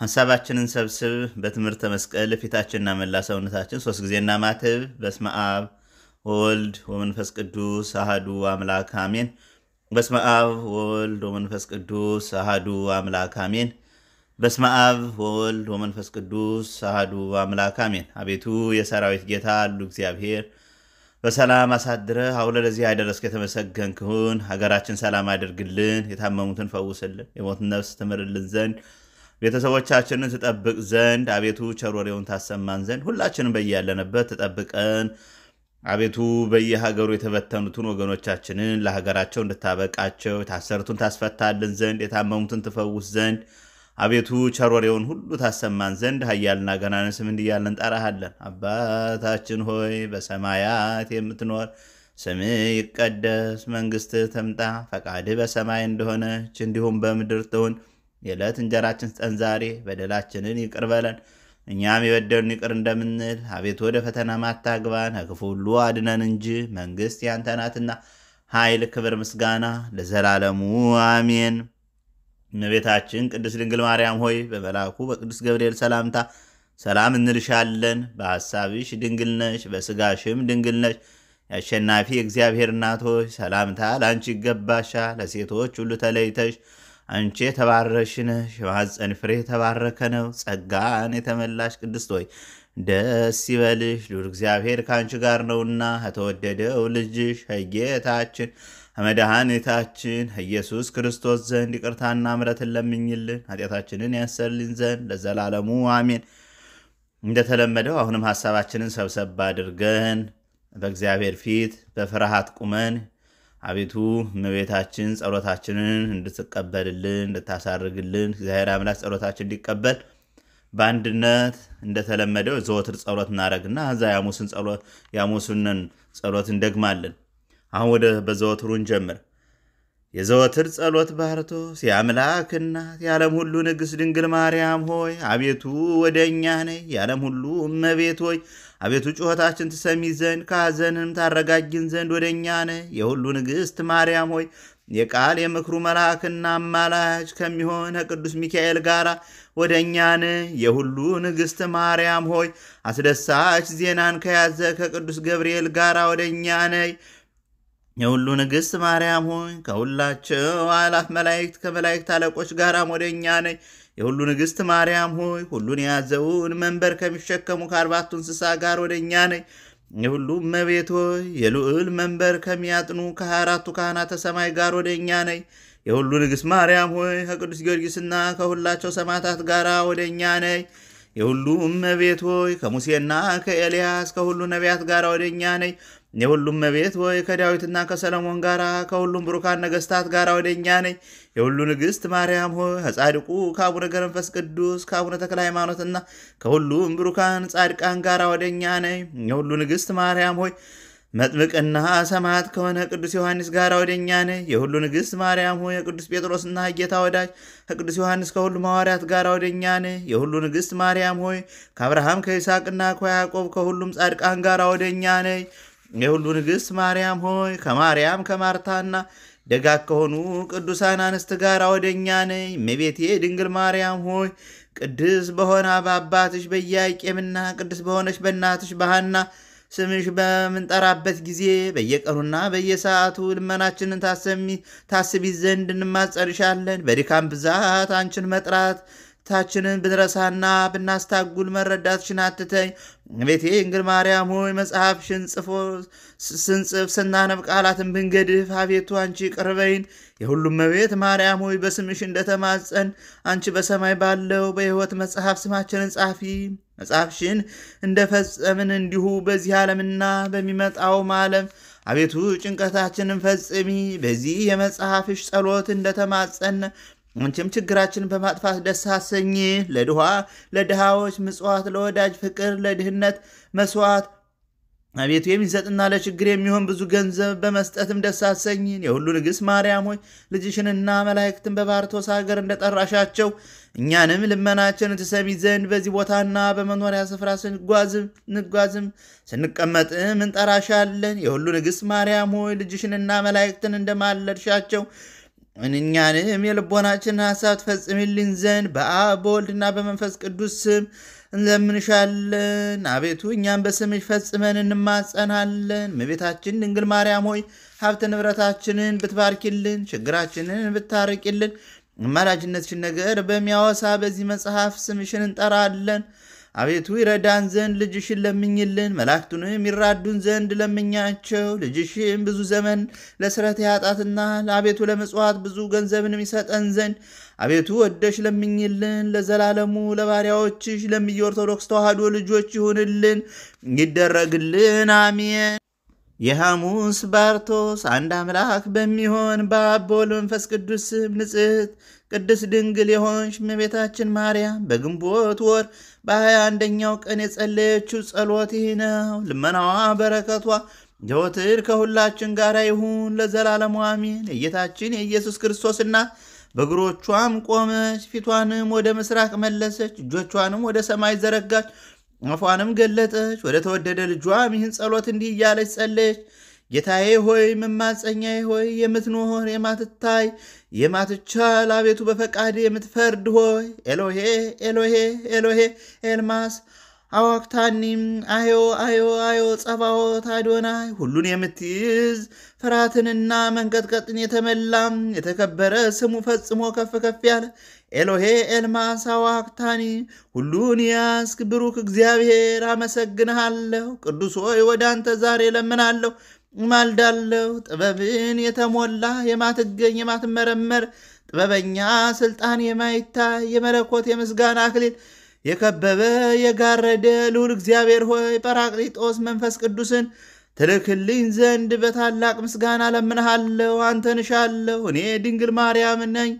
ሀሳባችንን ሰብስብ በትምህርተ መስቀል ፊታችንና መላ ሰውነታችን ሶስት ጊዜ ማትብ በስመ አብ ወወልድ ወመንፈስ ቅዱስ አህዱ አምላክ አሜን። በስመ አብ ወወልድ ወመንፈስ ቅዱስ አህዱ አምላክ አሜን። በስመ አብ ወወልድ ወመንፈስ ቅዱስ አህዱ አምላክ አሜን። አቤቱ የሰራዊት ጌታ አሉ እግዚአብሔር በሰላም አሳድረህ አሁለ ለዚህ ያደረስክ የተመሰገንክ ሀገራችን ሰላም አድርግልን፣ የታመሙትን ፈውስልን፣ የሞት ነፍስ ትምርልን ዘንድ ቤተሰቦቻችንን ትጠብቅ ዘንድ አቤቱ ቸሮሬውን ታሰማን ዘንድ ሁላችንም በያለንበት ትጠብቀን አቤቱ በየሀገሩ የተበተኑትን ወገኖቻችንን ለሀገራቸው እንድታበቃቸው የታሰሩትን ታስፈታልን ዘንድ የታመሙትን ትፈውስ ዘንድ አቤቱ ቸሮሬውን ሁሉ ታሰማን ዘንድ ኃያልና ገናን ስም እንዲያለን እንጠራሃለን። አባታችን ሆይ በሰማያት የምትኖር ስምህ ይቀደስ፣ መንግስትህ ትምጣ፣ ፈቃድህ በሰማይ እንደሆነች እንዲሁም በምድር ትሁን የዕለት እንጀራችን ስጠን ዛሬ፣ በደላችንን ይቅር በለን እኛም የበደሉን ይቅር እንደምንል፣ አቤት ወደ ፈተና ማታግባን፣ ከክፉ ሁሉ አድነን እንጂ መንግሥት ያንተ ናትና፣ ኃይል፣ ክብር፣ ምስጋና ለዘላለሙ አሜን። እመቤታችን ቅድስት ድንግል ማርያም ሆይ በመልአኩ በቅዱስ ገብርኤል ሰላምታ ሰላም እንልሻለን። በሐሳብሽ ድንግል ነሽ፣ በሥጋሽም ድንግል ነሽ። የአሸናፊ እግዚአብሔር እናት ሆይ ሰላምታ ላንቺ ይገባሻል። ለሴቶች ሁሉ ተለይተሽ አንቺ የተባረክሽ ነሽ፣ የማኅፀን ፍሬ የተባረከ ነው። ጸጋን የተመላሽ ቅድስት ሆይ ደስ ይበልሽ፣ ዱር እግዚአብሔር ከአንቺ ጋር ነውና ከተወደደው ልጅሽ ከጌታችን መድኃኒታችን ኢየሱስ ክርስቶስ ዘንድ ይቅርታና ምሕረትን ለምኝልን ኃጢአታችንን ያሰርልን ዘንድ ለዘላለሙ አሜን። እንደተለመደው አሁንም ሐሳባችንን ሰብሰብ አድርገን በእግዚአብሔር ፊት በፍርሃት ቁመን አቤቱ እመቤታችን ጸሎታችንን እንድትቀበልልን እንድታሳርግልን እግዚአብሔር አምላክ ጸሎታችን እንዲቀበል በአንድነት እንደተለመደው ዘወትር ጸሎት እናደረግና እዛ የሐሙሱን ጸሎት እንደግማለን። አሁን ወደ በዘወትሩን ጀምር የዘወትር ጸሎት ባርቶስ የአምላክ እናት የዓለም ሁሉ ንግሥት ድንግል ማርያም ሆይ አቤቱ ወደ እኛ ነይ። የዓለም ሁሉ እመቤት ሆይ አቤቱ ጩኸታችን ትሰሚ ዘንድ ከሐዘንም ታረጋጅን ዘንድ ወደ እኛ ነይ። የሁሉ ንግሥት ማርያም ሆይ የቃል የምክሩ መልአክና አማላጅ ከሚሆን ከቅዱስ ሚካኤል ጋር ወደ እኛን የሁሉ ንግሥት ማርያም ሆይ አስደሳች ዜናን ከያዘ ከቅዱስ ገብርኤል ጋር ወደ እኛ ነይ። የሁሉ ንግሥት ማርያም ሆይ ከሁላቸው አላፍ መላእክት ከመላእክት አለቆች ጋር ወደ እኛ ነይ። የሁሉ ንግሥት ማርያም ሆይ ሁሉን የያዘውን መንበር ከሚሸከሙ ከአርባቱ እንስሳ ጋር ወደ እኛ ነይ። የሁሉ እመቤት ሆይ የልዑል መንበር ከሚያጥኑ ከሃያ አራቱ ካህናተ ሰማይ ጋር ወደ እኛ ነይ። የሁሉ ንግሥት ማርያም ሆይ ከቅዱስ ጊዮርጊስና ከሁላቸው ሰማዕታት ጋር ወደ እኛ ነይ። የሁሉ እመቤት ሆይ ከሙሴና ከኤልያስ ከሁሉ ነቢያት ጋር ወደ እኛ ነይ። የሁሉም መቤት ወይ ከዳዊትና ከሰለሞን ጋር ከሁሉም ብሩካን ነገስታት ጋር ወደ እኛ ነኝ። የሁሉ ንግሥት ማርያም ሆይ ከጻድቁ ከአቡነ ገረንፈስ ቅዱስ ከአቡነ ተክለ ሃይማኖትና ከሁሉም ብሩካን ጻድቃን ጋር ወደ እኛ ነኝ። የሁሉ ንግሥት ማርያም ሆይ መጥምቅና ሰማዕት ከሆነ ቅዱስ ዮሐንስ ጋር ወደ እኛ ነ የሁሉ ንግሥት ማርያም ሆይ የቅዱስ ጴጥሮስና ጌታ ወዳጅ ከቅዱስ ዮሐንስ ከሁሉ ማዋርያት ጋር ወደ እኛ ነ የሁሉ ንግሥት ማርያም ሆይ ከአብርሃም ከይስሐቅና ከያዕቆብ ከሁሉም ጻድቃን ጋር ወደ እኛ ነኝ። የሁሉ ንግሥት ማርያም ሆይ ከማርያም ከማርታና ደጋግ ከሆኑ ቅዱሳን አንስት ጋር ወደ እኛ ነይ። እመቤቴ ድንግል ማርያም ሆይ ቅድስ በሆነ በአባትሽ በኢያቄምና ቅድስ በሆነች በእናትሽ በሐና ስምሽ በምንጠራበት ጊዜ በየቀኑና በየሰዓቱ ልመናችንን ታስቢ ዘንድ እንማጸንሻለን። በድካም ብዛት አንቺን መጥራት ታችንን ብንረሳና ብናስታጉል መረዳትሽን አትተኝ። ቤቴ እንግል ማርያም ሆይ መጽሐፍሽን ስንጽፍ ስናነብ ቃላትን ብንገድፍ አቤቱ አንቺ ቅርበይን። የሁሉም መቤት ማርያም ሆይ በስምሽ እንደተማጸን አንቺ በሰማይ ባለው በሕይወት መጽሐፍ ስማችንን ጻፊ። መጽሐፍሽን እንደፈጸምን እንዲሁ በዚህ ዓለምና በሚመጣውም ዓለም አቤቱ ጭንቀታችንን ፈጽሚ። በዚህ የመጽሐፍሽ ጸሎት እንደተማጸን አንቺም ችግራችን በማጥፋት ደስ አሰኝ። ለድኋ ለድሃዎች ምጽዋት፣ ለወዳጅ ፍቅር፣ ለድህነት መስዋዕት አቤቱ የሚሰጥና ለችግር የሚሆን ብዙ ገንዘብ በመስጠትም ደስ አሰኝ። የሁሉ ንግሥት ማርያም ሆይ ልጅሽንና መላእክትን በባርቶስ ሀገር እንደጠራሻቸው እኛንም ልመናችን ትሰሚ ዘንድ በዚህ ቦታና በመኖሪያ ስፍራ ስንጓዝም ስንቀመጥም እንጠራሻለን። የሁሉ ንግሥት ማርያም ሆይ ልጅሽንና መላእክትን እንደማለድሻቸው እኛንም የልቦናችን ሐሳብ ትፈጽምልን ዘንድ በአብ በወልድና በመንፈስ ቅዱስ ስም እንለምንሻለን። አቤቱ እኛም በስምሽ ፈጽመን እንማጸናለን። እመቤታችን ድንግል ማርያም ሆይ ሀብት ንብረታችንን ብትባርኪልን፣ ችግራችንን ብታርቂልን፣ አማላጅነትሽን ነገር በሚያወሳ በዚህ መጽሐፍ ስምሽን እንጠራለን። አቤቱ ይረዳን ዘንድ ልጅሽን ለምኝልን፣ መላእክቱንም ይራዱን ዘንድ ለምኛቸው። ልጅሽም ብዙ ዘመን ለስረት ያጣትና አቤቱ ለመጽዋት ብዙ ገንዘብንም ይሰጠን ዘንድ አቤቱ ወደሽ ለምኝልን። ለዘላለሙ ለባሪያዎችሽ ለሚየ ኦርቶዶክስ ተዋህዶ ልጆች ይሁንልን፣ ይደረግልን፣ አሜን። የሐሙስ ባርቶስ አንድ አምላክ በሚሆን በአብ በወልድ በመንፈስ ቅዱስ ስም ንጽሕት ቅድስት ድንግል የሆንሽ እመቤታችን ማርያም በግንቦት ወር በሀያ አንደኛው ቀን የጸለየችው ጸሎት ይህ ነው። ልመናዋ በረከቷ ዘወትር ከሁላችን ጋር ይሁን ለዘላለሙ አሜን። የጌታችን የኢየሱስ ክርስቶስ እናት በእግሮቿም ቆመች፣ ፊቷንም ወደ ምስራቅ መለሰች፣ እጆቿንም ወደ ሰማይ ዘረጋች፣ አፏንም ገለጠች። ወደ ተወደደ ልጇም ይህን ጸሎት እንዲህ እያለች ጸለየች ጌታዬ ሆይ መማፀኛዬ ሆይ የምትኖር የማትታይ የማትቻል አቤቱ በፈቃድ የምትፈርድ ሆይ ኤሎሄ ኤሎሄ ኤሎሄ ኤልማስ አዋክታኒም አዮ አዮ አዮ ጸባዖት አዶናይ ሁሉን የምትይዝ ፍርሃትንና መንቀጥቀጥን የተመላም የተከበረ ስሙ ፈጽሞ ከፍ ከፍ ያለ ኤሎሄ ኤልማስ አዋክታኒ ሁሉን ያስክ ብሩክ እግዚአብሔር አመሰግንሃለሁ። ቅዱስ ሆይ ወደ አንተ ዛሬ ለምናለሁ። ማልዳለው! ጥበብን የተሞላ የማትገኝ የማትመረመር ጥበበኛ ስልጣን የማይታይ የመለኮት የምስጋና አክሊል የከበበ የጋረደ ልዑል እግዚአብሔር ሆይ ጰራቅሊጦስ መንፈስ ቅዱስን ትልክልኝ ዘንድ በታላቅ ምስጋና ለምንሃለሁ። አንተን እሻለሁ እኔ ድንግል ማርያም ነኝ።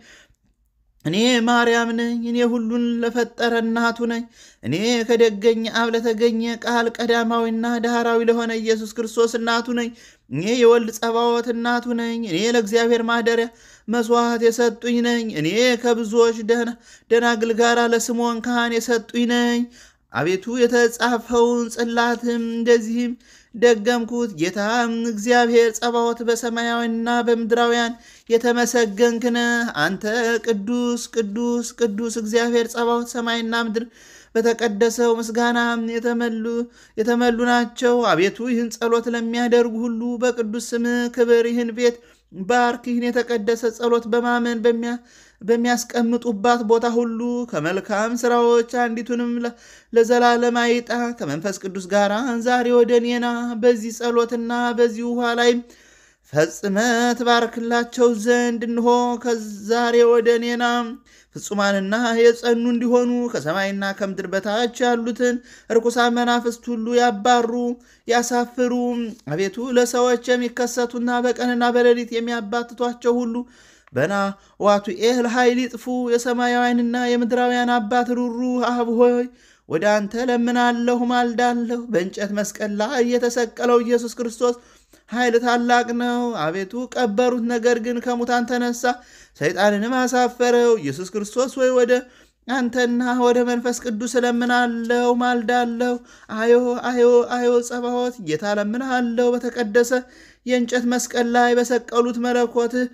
እኔ ማርያም ነኝ። እኔ ሁሉን ለፈጠረ እናቱ ነኝ። እኔ ከደገኝ አብ ለተገኘ ቃል ቀዳማዊና ዳህራዊ ለሆነ ኢየሱስ ክርስቶስ እናቱ ነኝ። እኔ የወልድ ጸባዖት እናቱ ነኝ። እኔ ለእግዚአብሔር ማደሪያ መስዋዕት የሰጡኝ ነኝ። እኔ ከብዙዎች ደናግል ጋር ለስምዖን ካህን የሰጡኝ ነኝ። አቤቱ የተጻፈውን ጽላትም እንደዚህም ደገምኩት። ጌታ እግዚአብሔር ጸባዖት በሰማያዊና በምድራውያን የተመሰገንክነ አንተ ቅዱስ ቅዱስ ቅዱስ እግዚአብሔር ጸባዖት ሰማይና ምድር በተቀደሰው ምስጋና የተመሉ ናቸው። አቤቱ ይህን ጸሎት ለሚያደርጉ ሁሉ በቅዱስ ስም ክብር ይህን ቤት ባርክ። ይህን የተቀደሰ ጸሎት በማመን በሚያ በሚያስቀምጡባት ቦታ ሁሉ ከመልካም ስራዎች አንዲቱንም ለዘላለም አይጣ ከመንፈስ ቅዱስ ጋር ዛሬ ወደ እኔና በዚህ ጸሎትና በዚህ ውኃ ላይ ፈጽመ ትባርክላቸው ዘንድ እንሆ ከዛሬ ወደ እኔና ፍጹማንና የጸኑ እንዲሆኑ ከሰማይና ከምድር በታች ያሉትን ርኩሳን መናፍስት ሁሉ ያባሩ ያሳፍሩ። አቤቱ ለሰዎች የሚከሰቱና በቀንና በሌሊት የሚያባትቷቸው ሁሉ በና ዋቱ ኤህል ኃይል ይጥፉ የሰማያውያንና የምድራውያን አባት ሩሩ አብ ሆይ ወደ አንተ ለምናለሁ ማልዳለሁ። በእንጨት መስቀል ላይ የተሰቀለው ኢየሱስ ክርስቶስ ኃይል ታላቅ ነው። አቤቱ ቀበሩት፣ ነገር ግን ከሙታን ተነሳ፣ ሰይጣንንም አሳፈረው። ኢየሱስ ክርስቶስ ወይ ወደ አንተና ወደ መንፈስ ቅዱስ እለምናለሁ ማልዳለሁ። አዮ አዮ አዮ ጸባዖት ጌታ እለምናለሁ በተቀደሰ የእንጨት መስቀል ላይ በሰቀሉት መለኮትህ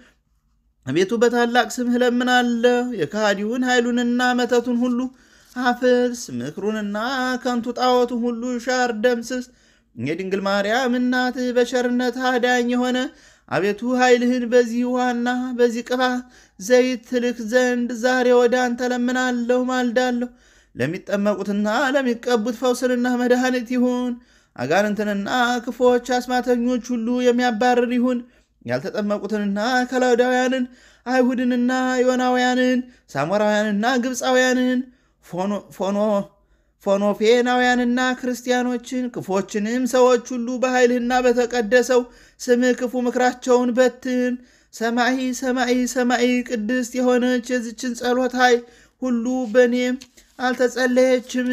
አቤቱ በታላቅ ስምህ ለምናለሁ። የካሃዲውን ኃይሉንና መተቱን ሁሉ አፍርስ፣ ምክሩንና ከንቱ ጣዖቱን ሁሉ ሻር ደምስስ። የድንግል ማርያም እናት በቸርነት አዳኝ የሆነ አቤቱ ኃይልህን በዚህ ውሃና በዚህ ቅባ ዘይት ትልክ ዘንድ ዛሬ ወደ አንተ ለምናለሁ፣ ማልዳለሁ። ለሚጠመቁትና ለሚቀቡት ፈውስንና መድኃኒት ይሁን። አጋንንትንና ክፎች አስማተኞች ሁሉ የሚያባርር ይሁን። ያልተጠመቁትንና ከላውዳውያንን አይሁድንና ዮናውያንን ሳሞራውያንና ግብፃውያንን ፎኖፌናውያንና ክርስቲያኖችን ክፎችንም ሰዎች ሁሉ በኃይልህና በተቀደሰው ስም ክፉ ምክራቸውን በትን። ሰማይ ሰማይ ሰማይ ቅድስት የሆነች የዝችን ጸሎት ኃይል ሁሉ በእኔም አልተጸለየችም።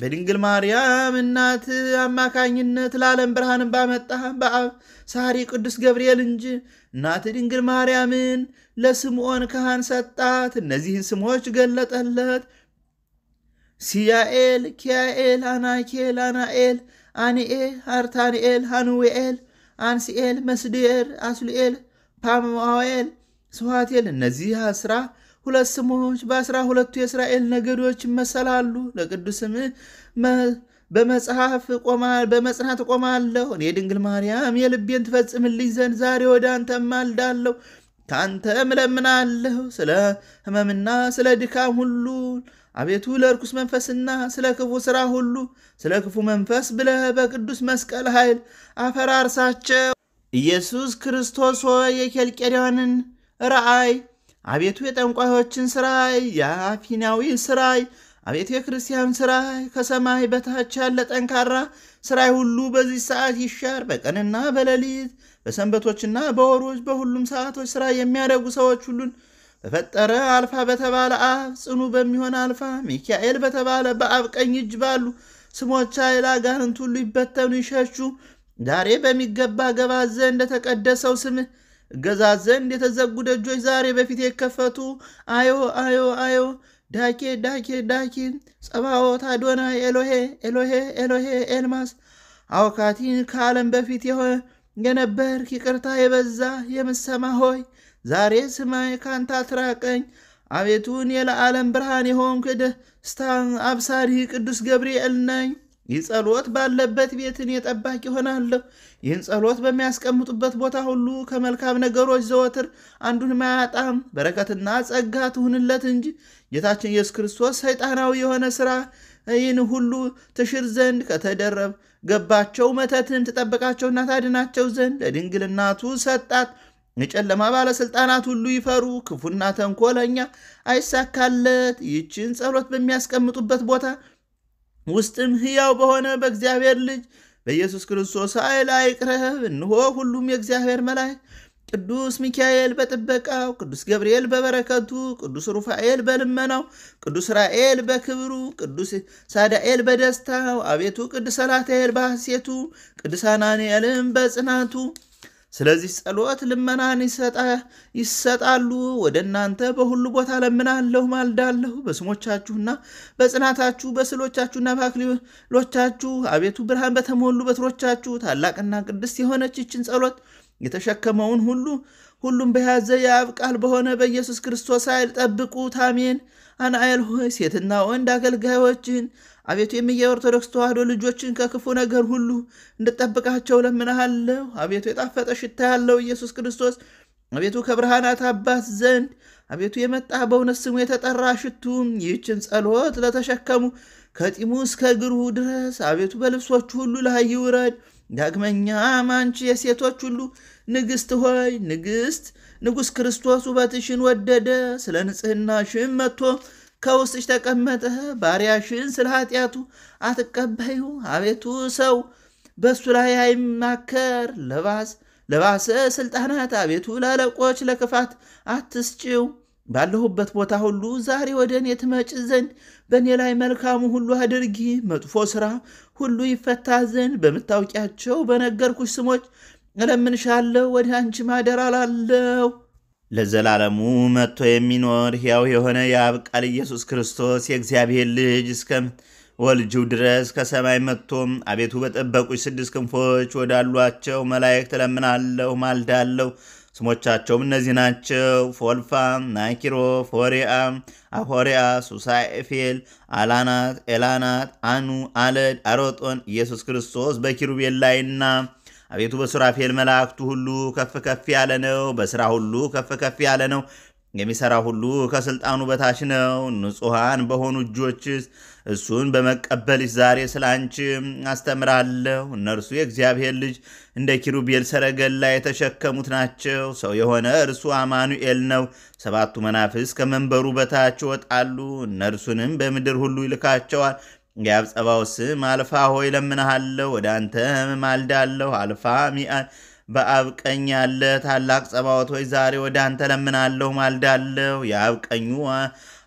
በድንግል ማርያም እናት አማካኝነት ለዓለም ብርሃንን ባመጣ በአብ ሳሪ ቅዱስ ገብርኤል እንጂ እናት ድንግል ማርያምን ለስምዖን ካህን ሰጣት። እነዚህን ስሞች ገለጠለት። ሲያኤል፣ ኪያኤል፣ አናኬል፣ አናኤል፣ አኒኤ፣ አርታኒኤል፣ አንዌኤል፣ አንስኤል፣ መስድኤል፣ አስሉኤል፣ ፓምዋኤል፣ ስዋቴል እነዚህ አስራ ሁለት ስሞች በአስራ ሁለቱ የእስራኤል ነገዶች ይመሰላሉ። ለቅዱስም በመጽሐፍ በመጽናት ቆማለሁ። እኔ ድንግል ማርያም የልቤን ትፈጽምልኝ ዘንድ ዛሬ ወደ አንተ ማልዳለሁ፣ ከአንተ ምለምናለሁ ስለ ሕመምና ስለ ድካም ሁሉ አቤቱ ለርኩስ መንፈስና ስለ ክፉ ሥራ ሁሉ ስለ ክፉ መንፈስ ብለህ በቅዱስ መስቀል ኃይል አፈራርሳቸው። ኢየሱስ ክርስቶስ ሆይ የኬልቄዳንን ረአይ አቤቱ የጠንቋዮችን ስራይ፣ የአፊናዊ ስራይ፣ አቤቱ የክርስቲያን ስራይ፣ ከሰማይ በታች ያለ ጠንካራ ስራይ ሁሉ በዚህ ሰዓት ይሻር። በቀንና በሌሊት በሰንበቶችና በወሮች በሁሉም ሰዓቶች ስራ የሚያደርጉ ሰዎች ሁሉን በፈጠረ አልፋ በተባለ አብ ጽኑ በሚሆን አልፋ ሚካኤል በተባለ በአብ ቀኝ እጅ ባሉ ስሞች ኃይል አጋንንት ሁሉ ይበተኑ ይሸሹ። ዛሬ በሚገባ ገባ ዘንድ እንደተቀደሰው ስምህ ገዛ ዘንድ የተዘጉ ደጆች ዛሬ በፊት የከፈቱ አዮ አዮ አዮ ዳኬ ዳኬ ዳኪ ጸባዖት አዶና ኤሎሄ ኤሎሄ ኤሎሄ ኤልማስ አውካቲን ከዓለም በፊት የነበር ይቅርታ የበዛ የምሰማ ሆይ ዛሬ ስማይ ካንታ ትራቀኝ አቤቱን የለዓለም ብርሃን የሆንክ ደስታ አብሳሪ ቅዱስ ገብርኤል ነኝ። ይህ ጸሎት ባለበት ቤትን የጠባቂ ሆናለሁ። ይህን ጸሎት በሚያስቀምጡበት ቦታ ሁሉ ከመልካም ነገሮች ዘወትር አንዱን ማያጣም በረከትና ጸጋ ትሁንለት እንጂ ጌታችን ኢየሱስ ክርስቶስ ሰይጣናዊ የሆነ ሥራ ይህን ሁሉ ትሽር ዘንድ ከተደረብ ገባቸው መተትን ትጠብቃቸውና ታድናቸው ዘንድ ለድንግልናቱ ሰጣት። የጨለማ ባለሥልጣናት ሁሉ ይፈሩ፣ ክፉና ተንኮለኛ አይሳካለት። ይህችን ጸሎት በሚያስቀምጡበት ቦታ ውስጥም ሕያው በሆነ በእግዚአብሔር ልጅ በኢየሱስ ክርስቶስ ኃይል አይቅረብ። እንሆ ሁሉም የእግዚአብሔር መላእክት ቅዱስ ሚካኤል በጥበቃው፣ ቅዱስ ገብርኤል በበረከቱ፣ ቅዱስ ሩፋኤል በልመናው፣ ቅዱስ ራኤል በክብሩ፣ ቅዱስ ሳዳኤል በደስታው፣ አቤቱ ቅዱስ ሰላትኤል በሐሴቱ፣ ቅዱስ አናንኤልም በጽናቱ ስለዚህ ጸሎት ልመናን ይሰጣሉ። ወደ እናንተ በሁሉ ቦታ ለምናለሁ፣ ማልዳለሁ በስሞቻችሁና በጽናታችሁ በስዕሎቻችሁና በአክሊሎቻችሁ አቤቱ ብርሃን በተሞሉ በትሮቻችሁ ታላቅና ቅድስት የሆነች ይችን ጸሎት የተሸከመውን ሁሉ ሁሉም በያዘ የአብ ቃል በሆነ በኢየሱስ ክርስቶስ ኃይል ጠብቁት። አሜን። አናኤል ሆይ ሴትና ወንድ አገልጋዮችን አቤቱ የምየ ኦርቶዶክስ ተዋህዶ ልጆችን ከክፉ ነገር ሁሉ እንድጠብቃቸው ለምንሃለሁ። አቤቱ የጣፈጠ ሽታ ያለው ኢየሱስ ክርስቶስ አቤቱ ከብርሃናት አባት ዘንድ አቤቱ የመጣ በእውነት ስሙ የተጠራ ሽቱም ይህችን ጸሎት ለተሸከሙ ከጢሙ እስከ እግሩ ድረስ አቤቱ በልብሶች ሁሉ ላይ ይውረድ። ዳግመኛም አንቺ የሴቶች ሁሉ ንግሥት ሆይ ንግሥት ንጉሥ ክርስቶስ ውበትሽን ወደደ፣ ስለ ሽን መጥቶ ከውስጥሽ ተቀመጠ። ባሪያሽን ስለ ኃጢአቱ አትቀበዩ። አቤቱ ሰው በእሱ ላይ አይማከር። ለባሰ ስልጣናት አቤቱ ለአለቆች ለክፋት አትስጭው። ባለሁበት ቦታ ሁሉ ዛሬ ወደ እኔ ትመጭ ዘንድ በእኔ ላይ መልካሙ ሁሉ አድርጊ። መጥፎ ሥራ ሁሉ ይፈታ ዘንድ በምታውቂያቸው በነገርኩሽ ስሞች እለምንሻለሁ ወደ አንቺ ማደር አላለሁ። ለዘላለሙ መጥቶ የሚኖር ሕያው የሆነ የአብ ቃል ኢየሱስ ክርስቶስ የእግዚአብሔር ልጅ እስከ ወልጅው ድረስ ከሰማይ መጥቶም አቤቱ በጠበቁች ስድስት ክንፎች ወዳሏቸው መላእክት እለምናለሁ፣ ማልዳለሁ። ስሞቻቸውም እነዚህ ናቸው፦ ፎልፋ፣ ናኪሮ፣ ፎሪአ፣ አፎሪያ፣ ሱሳኤፌል፣ አላናት፣ ኤላናት፣ አኑ፣ አለድ፣ አሮጦን። ኢየሱስ ክርስቶስ በኪሩቤል ላይና አቤቱ በሱራፌል መላእክቱ ሁሉ ከፍ ከፍ ያለ ነው። በሥራ ሁሉ ከፍ ከፍ ያለ ነው። የሚሠራ ሁሉ ከሥልጣኑ በታች ነው። ንጹሐን በሆኑ እጆችስ እሱን በመቀበልሽ ዛሬ ስለ አንቺ አስተምራለሁ። እነርሱ የእግዚአብሔር ልጅ እንደ ኪሩቤል ሰረገላ የተሸከሙት ናቸው። ሰው የሆነ እርሱ አማኑኤል ነው። ሰባቱ መናፍስ ከመንበሩ በታች ይወጣሉ፣ እነርሱንም በምድር ሁሉ ይልካቸዋል። የአብጸባው ስም አልፋ ሆይ ለምንሃለሁ፣ ወደ አንተም ማልዳለሁ። አልፋ በአብ ቀኝ ያለ ታላቅ ጸባዖት ሆይ ዛሬ ወደ አንተ ለምናለሁ፣ ማልዳለሁ። የአብ ቀኙ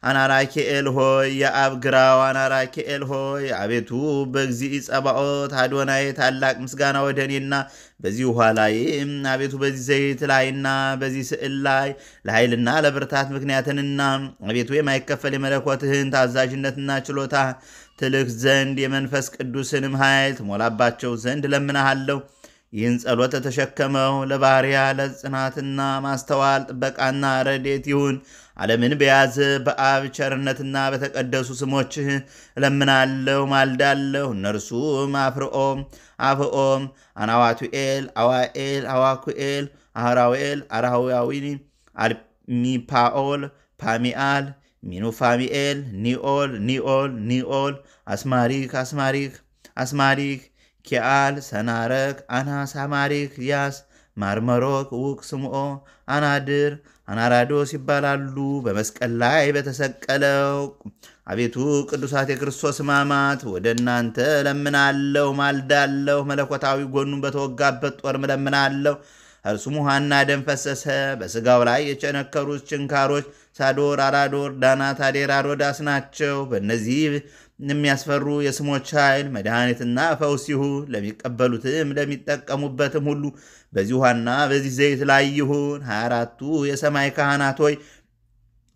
አናራኬኤል ሆይ የአብ ግራው አናራኬኤል ሆይ አቤቱ በእግዚእ ጸባዖት አዶናይ ታላቅ ምስጋና ወደ እኔና በዚህ ውኃ ላይ አቤቱ በዚህ ዘይት ላይና በዚህ ስዕል ላይ ለኃይልና ለብርታት ምክንያትንና አቤቱ የማይከፈል የመለኮትህን ታዛዥነትና ችሎታ ትልክ ዘንድ የመንፈስ ቅዱስንም ኃይል ትሞላባቸው ዘንድ ለምናሃለሁ። ይህን ጸሎት የተሸከመው ለባሪያ ለጽናትና ማስተዋል ጥበቃና ረዴት ይሁን። ዓለምን በያዘ በአብ ቸርነትና በተቀደሱ ስሞችህ እለምናለሁ፣ ማልዳለሁ። እነርሱም አፍርኦም፣ አፍኦም፣ አናዋቱኤል፣ አዋኤል፣ አዋኩኤል፣ አህራዌል፣ አራዊኒ፣ አልሚፓኦል፣ ፓሚአል፣ ሚኑፋሚኤል፣ ኒኦል፣ ኒኦል፣ ኒኦል፣ አስማሪክ፣ አስማሪክ፣ አስማሪክ ኪአል ሰናረክ አናሳ ማሪክ ያስ ማርመሮክ ውቅ ስምኦ፣ አናድር አናራዶስ ይባላሉ። በመስቀል ላይ በተሰቀለው አቤቱ ቅዱሳት የክርስቶስ ሕማማት ወደ እናንተ እለምናለሁ፣ ማልዳለሁ። መለኮታዊ ጎኑን በተወጋበት ጦር እለምናለሁ። እርሱም ውሃና ደም ፈሰሰ። በስጋው ላይ የቸነከሩት ችንካሮች ሳዶር፣ አራዶር፣ ዳናት፣ አዴራ ሮዳስ ናቸው። በእነዚህ የሚያስፈሩ የስሞች ኃይል መድኃኒትና ፈውስ ይሁን። ለሚቀበሉትም ለሚጠቀሙበትም ሁሉ በዚህ ውሃና በዚህ ዘይት ላይ ይሁን። 24ቱ የሰማይ ካህናት ሆይ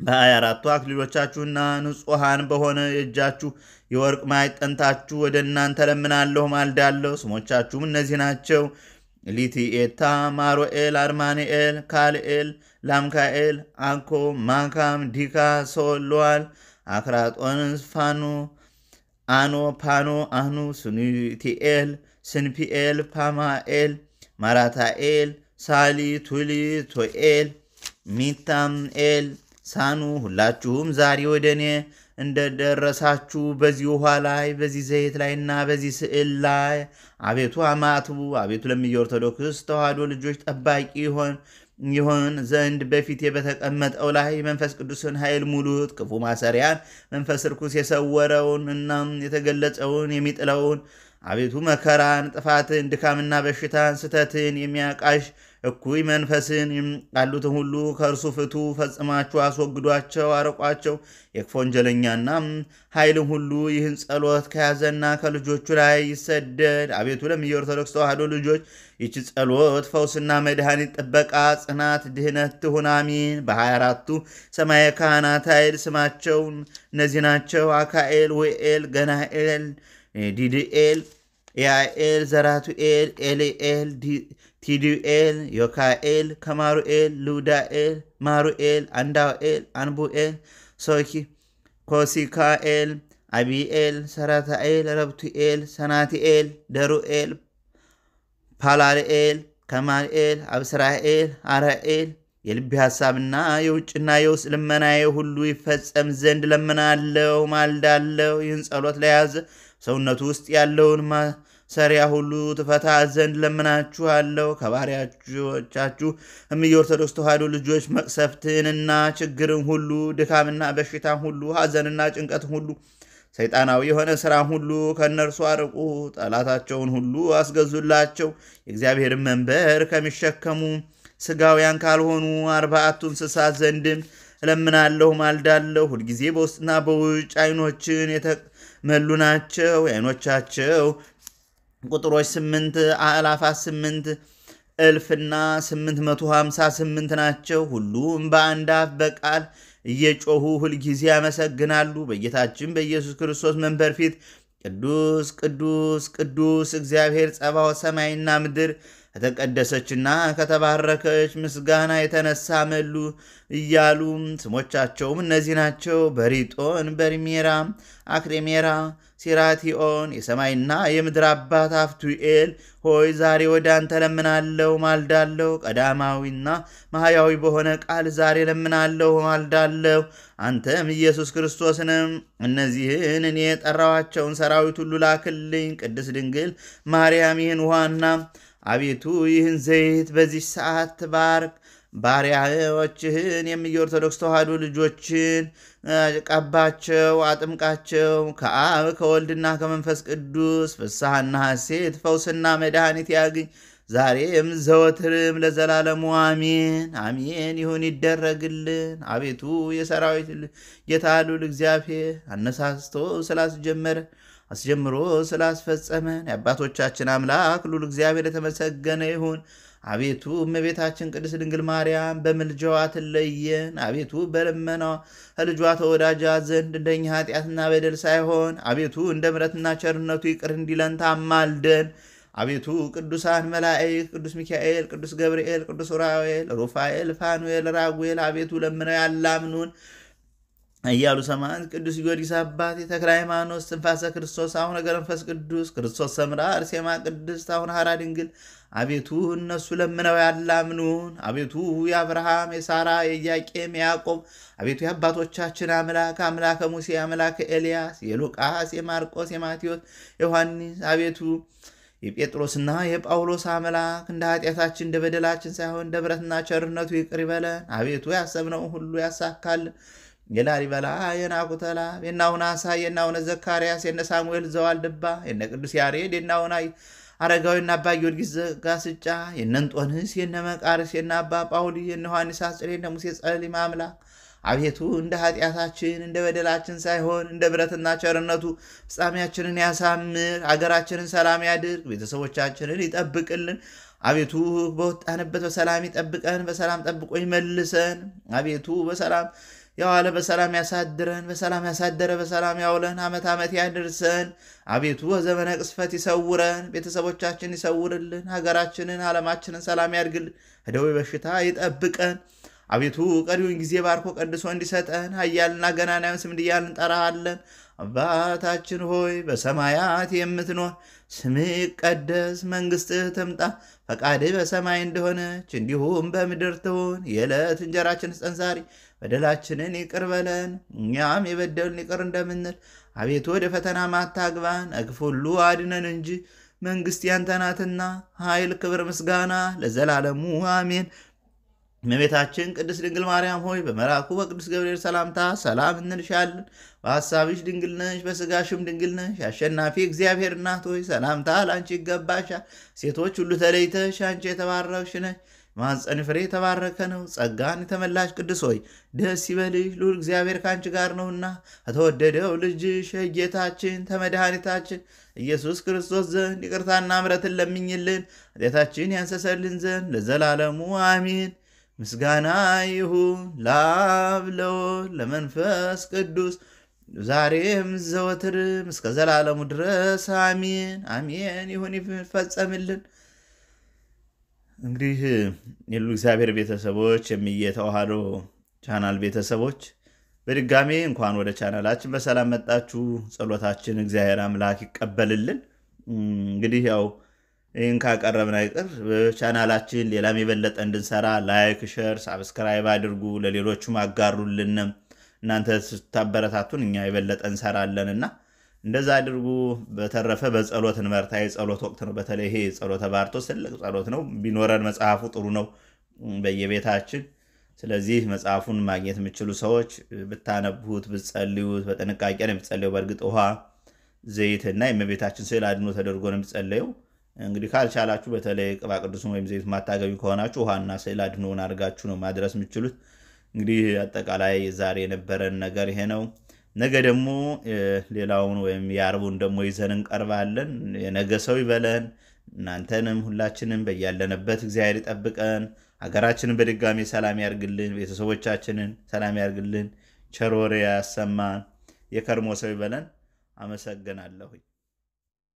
በሀያ አራቱ አክሊሎቻችሁና ንጹሐን በሆነ የእጃችሁ የወርቅ ማይት ጠንታችሁ ወደ እናንተ ለምናለሁ ማልዳለሁ። ስሞቻችሁም እነዚህ ናቸው፦ ሊቲኤታ፣ ማሮኤል፣ አርማኒኤል፣ ካልኤል፣ ላምካኤል፣ አኮ፣ ማካም፣ ዲካ፣ ሶሎዋል፣ አክራጦንስ፣ አኖ ፓኖ አህኑ ስኑቲኤል ስንፒኤል ፓማኤል ማራታኤል ሳሊ ቱሊ ቶኤል ሚታምኤል ሳኑ ሁላችሁም ዛሬ ወደ እኔ እንደደረሳችሁ በዚህ ውኃ ላይ በዚህ ዘይት ላይ እና በዚህ ስዕል ላይ አቤቱ አማትቡ አቤቱ ለሚየ ኦርቶዶክስ ተዋሕዶ ልጆች ጠባቂ ይሆን ይሆን ዘንድ በፊት በተቀመጠው ላይ መንፈስ ቅዱስን ኃይል ሙሉት። ክፉ ማሰሪያን፣ መንፈስ ርኩስ የሰወረውን እና የተገለጸውን የሚጥለውን አቤቱ መከራን፣ ጥፋትን፣ ድካምና በሽታን፣ ስተትን የሚያቃሽ እኩይ መንፈስን ያሉትን ሁሉ ከእርሱ ፍቱ፣ ፈጽማችሁ አስወግዷቸው፣ አርቋቸው። የክፉ ወንጀለኛና ሁሉ ይህን ጸሎት ከያዘና ከልጆቹ ላይ ይሰደድ። አቤቱ ለሚየ ኦርቶዶክስ ተዋህዶ ልጆች ይቺ ጸሎት ፈውስና መድኃኒት፣ ጥበቃ፣ ጽናት፣ ድህነት ትሁን። አሚን። በሀያ አራቱ ሰማየ ካህናት ኃይል ስማቸው እነዚህ ናቸው። አካኤል፣ ውኤል፣ ገናኤል፣ ዲድኤል፣ ኤያኤል፣ ዘራቱኤል፣ ኤልኤል ቲዲኤል፣ ዮካኤል፣ ከማሩኤል፣ ሉዳኤል፣ ማሩኤል፣ አንዳውኤል፣ አንቡኤል፣ ሶኪ፣ ኮሲካኤል፣ አቢኤል፣ ሰራታኤል፣ ረብቱኤል፣ ሰናቲኤል፣ ደሩኤል፣ ፓላልኤል፣ ከማልኤል፣ አብስራኤል፣ አራኤል የልቤ ሀሳብና የውጭና የውስጥ ልመናዬ ሁሉ ይፈጸም ዘንድ ለምናለው፣ ማልዳለው። ይህን ጸሎት ለያዘ ሰውነቱ ውስጥ ያለውን ሰሪያ ሁሉ ትፈታ ዘንድ ለምናችኋለሁ። ከባሪያዎቻችሁ እምየ ኦርቶዶክስ ተዋሕዶ ልጆች መቅሰፍትንና ችግርን ሁሉ፣ ድካምና በሽታን ሁሉ፣ ሐዘንና ጭንቀትን ሁሉ፣ ሰይጣናዊ የሆነ ሥራ ሁሉ ከእነርሱ አርቁ። ጠላታቸውን ሁሉ አስገዙላቸው። የእግዚአብሔርን መንበር ከሚሸከሙ ሥጋውያን ካልሆኑ አርባአቱ እንስሳ ዘንድም እለምናለሁ፣ ማልዳለሁ። ሁልጊዜ በውስጥና በውጭ ዓይኖችን የተመሉ ናቸው። የዓይኖቻቸው ቁጥሮች 8 አእላፋት 8 እልፍና 858 ናቸው። ሁሉም በአንድ አፍ በቃል እየጮሁ ሁልጊዜ ያመሰግናሉ በጌታችን በኢየሱስ ክርስቶስ መንበር ፊት ቅዱስ ቅዱስ ቅዱስ እግዚአብሔር ጸባኦት ሰማይና ምድር ከተቀደሰችና ከተባረከች ምስጋና የተነሳ መሉ እያሉ ስሞቻቸውም እነዚህ ናቸው። በሪጦን፣ በሪሜራ፣ አክሬሜራ፣ ሲራቲኦን የሰማይና የምድር አባት አፍቱኤል ሆይ ዛሬ ወደ አንተ ለምናለው ማልዳለው። ቀዳማዊና ማህያዊ በሆነ ቃል ዛሬ ለምናለው ማልዳለው። አንተም ኢየሱስ ክርስቶስንም እነዚህን እኔ የጠራዋቸውን ሰራዊት ሁሉ ላክልኝ። ቅድስት ድንግል ማርያም ይህን ውሃና አቤቱ ይህን ዘይት በዚህ ሰዓት ባርክ። ባሪያዎችህን የሚየ ኦርቶዶክስ ተዋሕዶ ልጆችን ቀባቸው፣ አጥምቃቸው ከአብ ከወልድና ከመንፈስ ቅዱስ ፍስሐና ሐሴት ፈውስና መድኃኒት ያግኝ ዛሬም ዘወትርም ለዘላለሙ አሜን አሜን። ይሁን ይደረግልን። አቤቱ የሰራዊት ጌታ ልዑል እግዚአብሔር አነሳስቶ ስላስጀመረ አስጀምሮ ስላስፈጸመን የአባቶቻችን አምላክ ሉል እግዚአብሔር የተመሰገነ ይሁን። አቤቱ እመቤታችን ቅድስት ድንግል ማርያም በምልጃዋ ትለየን። አቤቱ በልመናዋ ከልጇ ተወዳጃ ዘንድ እንደኛ ኃጢአትና በደል ሳይሆን አቤቱ እንደ ምረትና ቸርነቱ ይቅር እንዲለን ታማልደን። አቤቱ ቅዱሳን መላእክት ቅዱስ ሚካኤል፣ ቅዱስ ገብርኤል፣ ቅዱስ ዑራኤል፣ ሩፋኤል፣ ፋኑኤል፣ ራጉኤል አቤቱ ለምነው ያላምኑን እያሉ ሰማዕት ቅዱስ ጊዮርጊስ አባቴ፣ ተክለ ሃይማኖት፣ ትንፋሰ ክርስቶስ፣ አሁነ ገረንፈስ ቅዱስ፣ ክርስቶስ ሰምራ፣ አርሴማ ቅድስት፣ አሁነ ሐራ ድንግል፣ አቤቱ እነሱ ለምነው ያላምኑን፣ አቤቱ የአብርሃም የሳራ የኢያቄም የያዕቆብ፣ አቤቱ የአባቶቻችን አምላክ አምላከ ሙሴ አምላከ ኤልያስ፣ የሉቃስ የማርቆስ የማቴዎስ ዮሐንስ አቤቱ የጴጥሮስና የጳውሎስ አምላክ እንደ ኃጢአታችን እንደ በደላችን ሳይሆን እንደ ምሕረቱና ቸርነቱ ይቅር ይበለን። አቤቱ ያሰብነውን ሁሉ ያሳካልን የላሊበላ የናኩተላ አቁተላ የናሁን አሳ የናሁነ ዘካርያስ የነ ሳሙኤል ዘዋልድባ የነ ቅዱስ ያሬድ አረጋዊ አረጋዊና አባ ጊዮርጊስ ዘጋስጫ የነ ጦንስ፣ የነ መቃርስ የነ አባ ጳውሊ የነ ዮሐንስ አጽሬ የነ ሙሴ ጸሊመ አምላክ አቤቱ እንደ ኃጢአታችን እንደ በደላችን ሳይሆን እንደ ብረትና ቸርነቱ ፍጻሜያችንን ያሳምር። አገራችንን ሰላም ያድርግ። ቤተሰቦቻችንን ይጠብቅልን። አቤቱ በወጣንበት በሰላም ይጠብቀን። በሰላም ጠብቆ ይመልሰን። አቤቱ በሰላም የዋለ በሰላም ያሳድረን፣ በሰላም ያሳደረ በሰላም ያውለን፣ ዓመት ዓመት ያድርሰን። አቤቱ ወዘመነ ቅስፈት ይሰውረን፣ ቤተሰቦቻችን ይሰውርልን፣ ሀገራችንን ዓለማችንን ሰላም ያድርግልን፣ ከደዌ በሽታ ይጠብቀን። አቤቱ ቀሪውን ጊዜ ባርኮ ቀድሶ እንዲሰጠን ኃያልና ገናናዩን ስም እንጠራሃለን። አባታችን ሆይ በሰማያት የምትኖር ስምህ ይቀደስ፣ መንግሥትህ ትምጣ፣ ፈቃድህ በሰማይ እንደሆነች እንዲሁም በምድር ትሁን። የዕለት እንጀራችን ስጠን ዛሬ፣ በደላችንን ይቅር በለን እኛም የበደሉን ይቅር እንደምንል፣ አቤቱ ወደ ፈተና ማታግባን፣ ከክፉ ሁሉ አድነን እንጂ መንግሥት ያንተ ናትና፣ ኃይል፣ ክብር፣ ምስጋና ለዘላለሙ አሜን። እመቤታችን ቅድስት ድንግል ማርያም ሆይ በመልአኩ በቅዱስ ገብርኤል ሰላምታ ሰላም እንልሻለን። በሐሳብሽ ድንግል ነሽ፣ በሥጋሽም ድንግል ነሽ። አሸናፊ እግዚአብሔር እናት ሆይ ሰላምታ ለአንቺ ይገባሻል። ሴቶች ሁሉ ተለይተሽ አንቺ የተባረክሽ ነሽ። ማንፀን ፍሬ የተባረከ ነው። ጸጋን የተመላሽ ቅዱስ ሆይ ደስ ይበልሽ፣ ልዑል እግዚአብሔር ከአንቺ ጋር ነውና ከተወደደው ልጅሽ ጌታችን ተመድኃኒታችን ኢየሱስ ክርስቶስ ዘንድ ይቅርታና ምሕረትን ለምኝልን ኃጢአታችን ያንሰሰልን ዘንድ ለዘላለሙ አሚን። ምስጋና ይሁን ለአብ ለወልድ ለመንፈስ ቅዱስ ዛሬም ዘወትርም እስከ ዘላለሙ ድረስ አሜን አሜን ይሁን ይፈጸምልን። እንግዲህ የሉ እግዚአብሔር ቤተሰቦች የሚየተዋህዶ ቻናል ቤተሰቦች በድጋሜ እንኳን ወደ ቻናላችን በሰላም መጣችሁ። ጸሎታችን እግዚአብሔር አምላክ ይቀበልልን። እንግዲህ ያው ይህን ካቀረብን አይቀር ቻናላችን ሌላም የበለጠ እንድንሰራ ላይክ፣ ሸር፣ ሳብስክራይብ አድርጉ። ለሌሎቹም አጋሩልንም። እናንተ ስታበረታቱን እኛ የበለጠ እንሰራለንና እንደዛ አድርጉ። በተረፈ በጸሎት እንበርታ። የጸሎት ወቅት ነው። በተለይ ይሄ ጸሎተ ባርቶስ ትልቅ ጸሎት ነው። ቢኖረን መጽሐፉ ጥሩ ነው በየቤታችን። ስለዚህ መጽሐፉን ማግኘት የሚችሉ ሰዎች ብታነቡት፣ ብትጸልዩት በጥንቃቄ ነው የሚጸለየው። በእርግጥ ውሃ ዘይትና የእመቤታችን ስዕል አድኖ ተደርጎ ነው የሚጸለየው። እንግዲህ ካልቻላችሁ በተለይ ቅባ ቅዱስን ወይም ዘይት ማታገቢ ከሆናችሁ ውሃና ስዕል አድኖን አድርጋችሁ ነው ማድረስ የምችሉት። እንግዲህ አጠቃላይ ዛሬ የነበረን ነገር ይሄ ነው። ነገ ደግሞ ሌላውን ወይም የአርቡን ደግሞ ይዘን እንቀርባለን። የነገ ሰው ይበለን። እናንተንም ሁላችንም በያለንበት እግዚአብሔር ይጠብቀን። ሀገራችንን በድጋሚ ሰላም ያርግልን። ቤተሰቦቻችንን ሰላም ያርግልን። ቸሮሬ ያሰማን። የከርሞ ሰው ይበለን። አመሰግናለሁኝ።